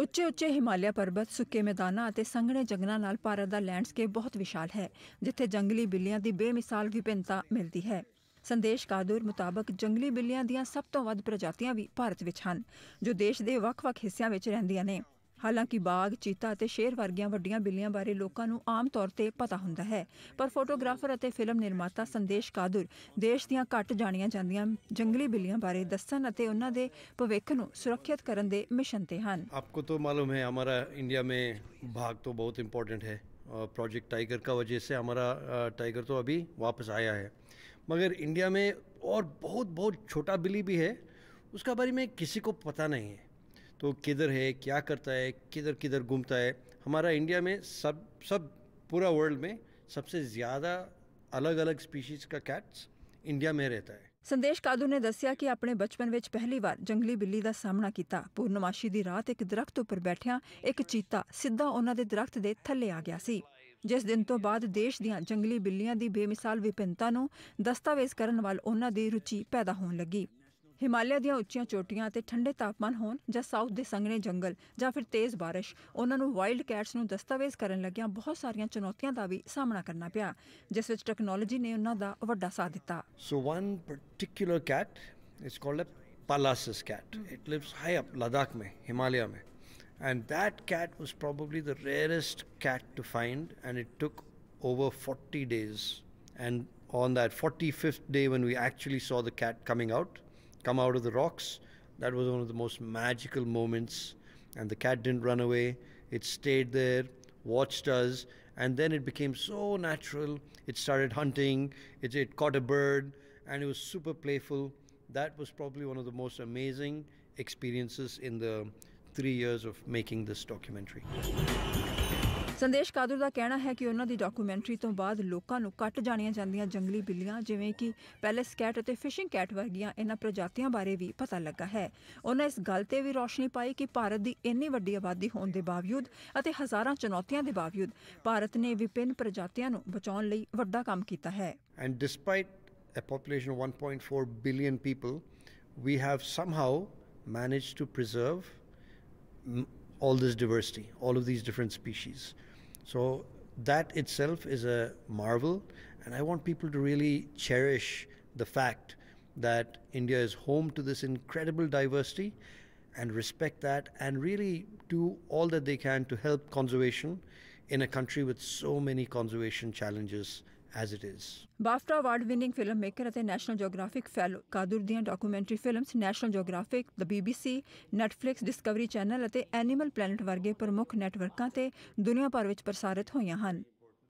ਉੱਚੇ ਉੱਚੇ ਹਿਮਾਲਿਆ ਪਰਬਤ ਸੁੱਕੇ ਮੈਦਾਨਾਂ ਅਤੇ ਸੰਘਣੇ ਜੰਗਲਾਂ ਨਾਲ ਭਾਰਤ ਦਾ ਲੈਂਡਸਕੇਪ ਬਹੁਤ ਵਿਸ਼ਾਲ ਹੈ ਜਿੱਥੇ ਜੰਗਲੀ ਬਿੱਲੀਆਂ ਦੀ ਬੇਮਿਸਾਲ ਵਿਭਿੰਨਤਾ ਮਿਲਦੀ ਹੈ ਸੰਦੇਸ਼ ਕਾਦੂਰ ਮੁਤਾਬਕ ਜੰਗਲੀ ਬਿੱਲੀਆਂ ਦੀਆਂ ਸਭ ਤੋਂ ਵੱਧ ਪ੍ਰਜਾਤੀਆਂ ਵੀ ਭਾਰਤ ਵਿੱਚ ਹਨ ਜੋ ਦੇਸ਼ ਦੇ ਵੱਖ-ਵੱਖ ਹਿੱਸਿਆਂ ਵਿੱਚ ਰਹਿੰਦੀਆਂ ਨੇ ਹਾਲਾਂਕਿ ਬਾਗ ਚੀਤਾ ਅਤੇ ਸ਼ੇਰ ਵਰਗੀਆਂ ਵੱਡੀਆਂ ਬਿੱਲੀਆਂ ਬਾਰੇ ਲੋਕਾਂ ਨੂੰ ਆਮ ਤੌਰ ਤੇ ਪਤਾ ਹੁੰਦਾ ਹੈ ਪਰ ਫੋਟੋਗ੍ਰਾਫਰ ਅਤੇ ਫਿਲਮ ਨਿਰਮਾਤਾ ਸੰਦੇਸ਼ ਕਾਦੁਰ ਦੇਸ਼ ਦੀਆਂ ਘੱਟ ਜਾਣੀਆਂ ਜਾਂਦੀਆਂ ਜੰਗਲੀ ਬਿੱਲੀਆਂ ਬਾਰੇ ਦੱਸਣ ਅਤੇ ਉਹਨਾਂ ਦੇ ਭਵਿੱਖ ਨੂੰ ਸੁਰੱਖਿਅਤ ਕਰਨ ਦੇ ਮਿਸ਼ਨ ਤੇ ਹਨ ਆਪਕੋ ਤੋ ਮਾਲੂਮ ਹੈ ਹਮਾਰਾ ਇੰਡੀਆ ਮੇ ਬਾਗ ਤੋਂ ਬਹੁਤ ਇੰਪੋਰਟੈਂਟ ਹੈ ਪ੍ਰੋਜੈਕਟ ਟਾਈਗਰ ਕਾ ਵਜੇ ਸੇ ਹਮਾਰਾ ਟਾਈਗਰ ਤੋਂ ਅਭੀ ਵਾਪਸ ਆਇਆ ਹੈ ਮਗਰ ਇੰਡੀਆ ਮੇ ਔਰ ਬਹੁਤ ਬਹੁਤ ਛੋਟਾ ਬਿੱਲੀ ਵੀ ਹੈ ਉਸਕਾ ਬਾਰੇ में ਕਿਸੇ ਕੋ ਪਤਾ ਨਹੀਂ ਹੈ तो किधर है क्या करता है किधर किधर घूमता है हमारा इंडिया में सब सब पूरा वर्ल्ड में सबसे ज़्यादा अलग अलग स्पीशीज का कैट्स ਇੰਡੀਆ ਮੇ ਰਹਤਾ ਹੈ ਸੰਦੇਸ਼ ਕਾਦੂ ਨੇ ਦੱਸਿਆ ਕਿ ਆਪਣੇ ਬਚਪਨ ਵਿੱਚ ਪਹਿਲੀ ਵਾਰ ਜੰਗਲੀ ਬਿੱਲੀ ਦਾ ਸਾਹਮਣਾ ਕੀਤਾ ਪੂਰਨਮਾਸ਼ੀ ਦੀ ਰਾਤ ਇੱਕ ਦਰਖਤ ਉੱਪਰ ਬੈਠਿਆ ਇੱਕ ਚੀਤਾ ਸਿੱਧਾ ਉਹਨਾਂ ਦੇ ਦਰਖਤ ਦੇ ਥੱਲੇ ਆ ਗਿਆ ਸੀ ਜਿਸ ਦਿਨ ਤੋਂ ਬਾਅਦ ਦੇਸ਼ ਦੀਆਂ ਜੰਗਲੀ ਬਿੱਲੀਆਂ ਦੀ ਬੇਮਿਸਾਲ ਵਿਭਿੰਨਤਾ ਨੂੰ ਦਸਤਾਵੇਜ਼ ਕਰਨ ਵੱਲ ਉਹਨਾਂ ਦੀ ਰੁਚੀ ਪੈਦਾ ਹੋਣ ਲੱਗੀ ਹਿਮਾਲਿਆ ਦੀਆਂ ਉੱਚੀਆਂ ਚੋਟੀਆਂ ਤੇ ਠੰਡੇ ਤਾਪਮਾਨ ਹੋਣ ਜਾਂ ਸਾਊਥ ਦੇ ਸੰਘਣੇ ਜੰਗਲ ਜਾਂ ਫਿਰ ਤੇਜ਼ ਬਾਰਿਸ਼ ਉਹਨਾਂ ਨੂੰ ਵਾਈਲਡ ਕੈਟਸ ਨੂੰ ਦਸਤਾਵੇਜ਼ ਕਰਨ ਲੱਗਿਆਂ ਬਹੁਤ ਸਾਰੀਆਂ ਚੁਣੌਤੀਆਂ ਦਾ ਵੀ ਸਾਹਮਣਾ ਕਰਨਾ ਪਿਆ ਜਿਸ ਵਿੱਚ ਟੈਕਨੋਲੋਜੀ ਨੇ ਉਹਨਾਂ ਦਾ ਵੱਡਾ ਸਾਥ ਦਿੱਤਾ so one particular cat it's called a Pallas's cat it lives high up Ladakh ਮੇ ਹਿਮਾਲਿਆ ਮੇ and that cat was probably the rarest cat to find and it took over 40 days and on that 45th day when we actually saw the cat coming out come out of the rocks. That was one of the most magical moments. And the cat didn't run away. It stayed there, watched us, and then it became so natural. It started hunting. It, it caught a bird, and it was super playful. That was probably one of the most amazing experiences in the 3 years of making this documentary. ਸੰਦੇਸ਼ ਕਾਦਰ ਦਾ ਕਹਿਣਾ ਹੈ ਕਿ ਉਹਨਾਂ ਦੀ documentary ਤੋਂ ਬਾਅਦ ਲੋਕਾਂ ਨੂੰ ਕੱਟ ਜਾਣੀਆਂ ਜਾਂਦੀਆਂ ਜੰਗਲੀ ਬਿੱਲੀਆਂ ਜਿਵੇਂ ਕਿ ਪੈਲਸ ਕੈਟ ਅਤੇ ਫਿਸ਼ਿੰਗ ਕੈਟ ਵਰਗੀਆਂ ਇਹਨਾਂ ਪ੍ਰਜਾਤੀਆਂ ਬਾਰੇ ਵੀ ਪਤਾ ਲੱਗਾ ਹੈ ਉਹਨਾਂ ਇਸ ਗੱਲ ਤੇ ਵੀ ਰੋਸ਼ਨੀ ਪਾਈ ਕਿ ਭਾਰਤ ਦੀ ਇੰਨੀ ਵੱਡੀ ਆਬਾਦੀ ਹੋਣ ਦੇ ਬਾਵਜੂਦ ਅਤੇ ਹਜ਼ਾਰਾਂ ਚੁਣੌਤੀਆਂ ਦੇ ਬਾਵਜੂਦ ਭਾਰਤ ਨੇ ਵਿਭਿੰਨ ਪ੍ਰਜਾਤੀਆਂ ਨੂੰ ਬਚਾਉਣ ਲਈ ਵੱਡਾ ਕੰਮ ਕੀਤਾ ਹੈ and despite a population 1.4 billion people we have somehow managed to preserve all this diversity, all of these different species. So that itself is a marvel, and I want people to really cherish the fact that India is home to this incredible diversity and respect that and really do all that they can to help conservation in a country with so many conservation challenges as it is BAFTA award winning filmmaker ਅਤੇ National Geographic fellow Kadur ਦੀਆਂ documentary films National Geographic the BBC Netflix Discovery Channel ਅਤੇ Animal Planet ਵਰਗੇ ਪ੍ਰਮੁੱਖ ਨੈਟਵਰਕਾਂ ਤੇ ਦੁਨੀਆ ਭਰ ਵਿੱਚ ਪ੍ਰਸਾਰਿਤ ਹੋਈਆਂ ਹਨ